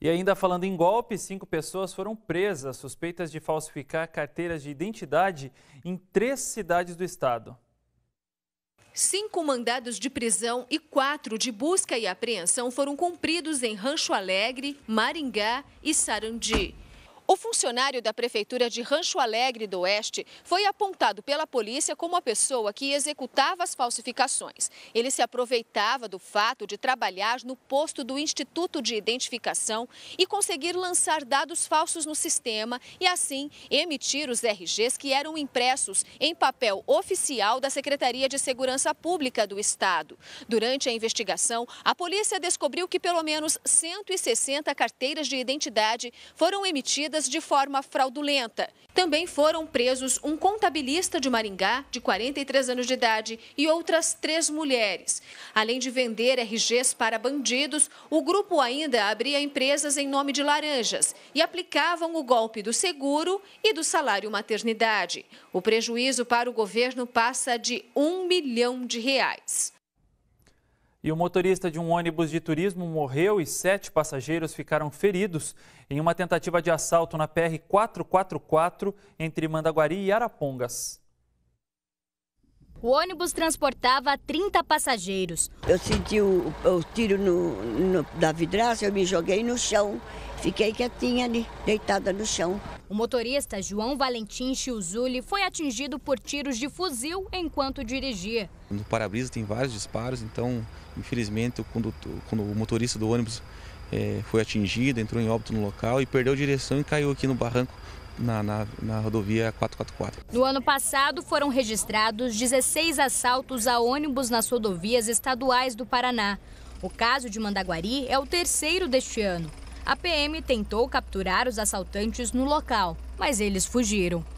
E ainda falando em golpe, cinco pessoas foram presas suspeitas de falsificar carteiras de identidade em três cidades do estado. Cinco mandados de prisão e quatro de busca e apreensão foram cumpridos em Rancho Alegre, Maringá e Sarandi. O funcionário da Prefeitura de Rancho Alegre do Oeste foi apontado pela polícia como a pessoa que executava as falsificações. Ele se aproveitava do fato de trabalhar no posto do Instituto de Identificação e conseguir lançar dados falsos no sistema e, assim, emitir os RGs que eram impressos em papel oficial da Secretaria de Segurança Pública do Estado. Durante a investigação, a polícia descobriu que pelo menos 160 carteiras de identidade foram emitidas de forma fraudulenta. Também foram presos um contabilista de Maringá, de 43 anos de idade, e outras três mulheres. Além de vender RGs para bandidos, o grupo ainda abria empresas em nome de laranjas e aplicavam o golpe do seguro e do salário maternidade. O prejuízo para o governo passa de um milhão de reais e o motorista de um ônibus de turismo morreu e sete passageiros ficaram feridos em uma tentativa de assalto na PR 444 entre Mandaguari e Arapongas. O ônibus transportava 30 passageiros. Eu senti o, o tiro no, no, da vidraça, eu me joguei no chão. Fiquei quietinha ali, deitada no chão. O motorista João Valentim Chiuzuli foi atingido por tiros de fuzil enquanto dirigia. No para-brisa tem vários disparos, então, infelizmente, quando, quando o motorista do ônibus é, foi atingido, entrou em óbito no local e perdeu direção e caiu aqui no barranco na, na, na, rodovia 444. No ano passado, foram registrados 16 assaltos a ônibus nas rodovias estaduais do Paraná. O caso de Mandaguari é o terceiro deste ano. A PM tentou capturar os assaltantes no local, mas eles fugiram.